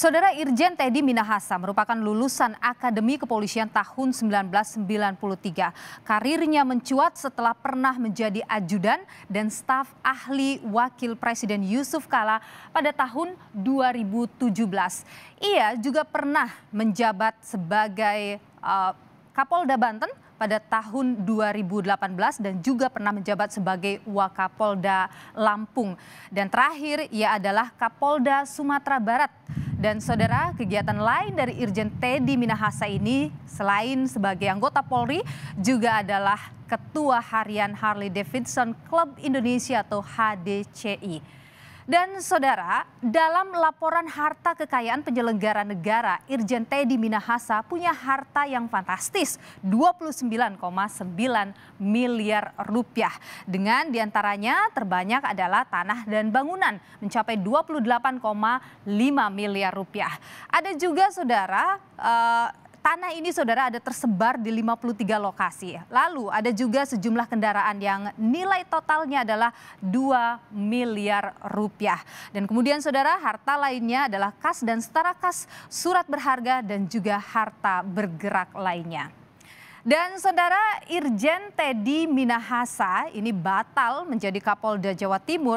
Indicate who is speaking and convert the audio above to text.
Speaker 1: Saudara Irjen Teddy Minahasa merupakan lulusan Akademi Kepolisian tahun 1993. Karirnya mencuat setelah pernah menjadi ajudan dan staf ahli Wakil Presiden Yusuf Kala pada tahun 2017. Ia juga pernah menjabat sebagai uh, Kapolda Banten pada tahun 2018 dan juga pernah menjabat sebagai Wakapolda Lampung. Dan terakhir ia adalah Kapolda Sumatera Barat dan saudara, kegiatan lain dari Irjen Teddy Minahasa ini selain sebagai anggota Polri juga adalah Ketua Harian Harley Davidson Club Indonesia atau HDCI. Dan saudara, dalam laporan harta kekayaan penyelenggara negara, Irjen Teddy Minahasa punya harta yang fantastis, 29,9 miliar rupiah. Dengan diantaranya terbanyak adalah tanah dan bangunan, mencapai 28,5 miliar rupiah. Ada juga saudara, eh, Tanah ini saudara ada tersebar di 53 lokasi. Lalu ada juga sejumlah kendaraan yang nilai totalnya adalah 2 miliar rupiah. Dan kemudian saudara harta lainnya adalah kas dan setara kas, surat berharga dan juga harta bergerak lainnya. Dan saudara Irjen Teddy Minahasa ini batal menjadi Kapolda Jawa Timur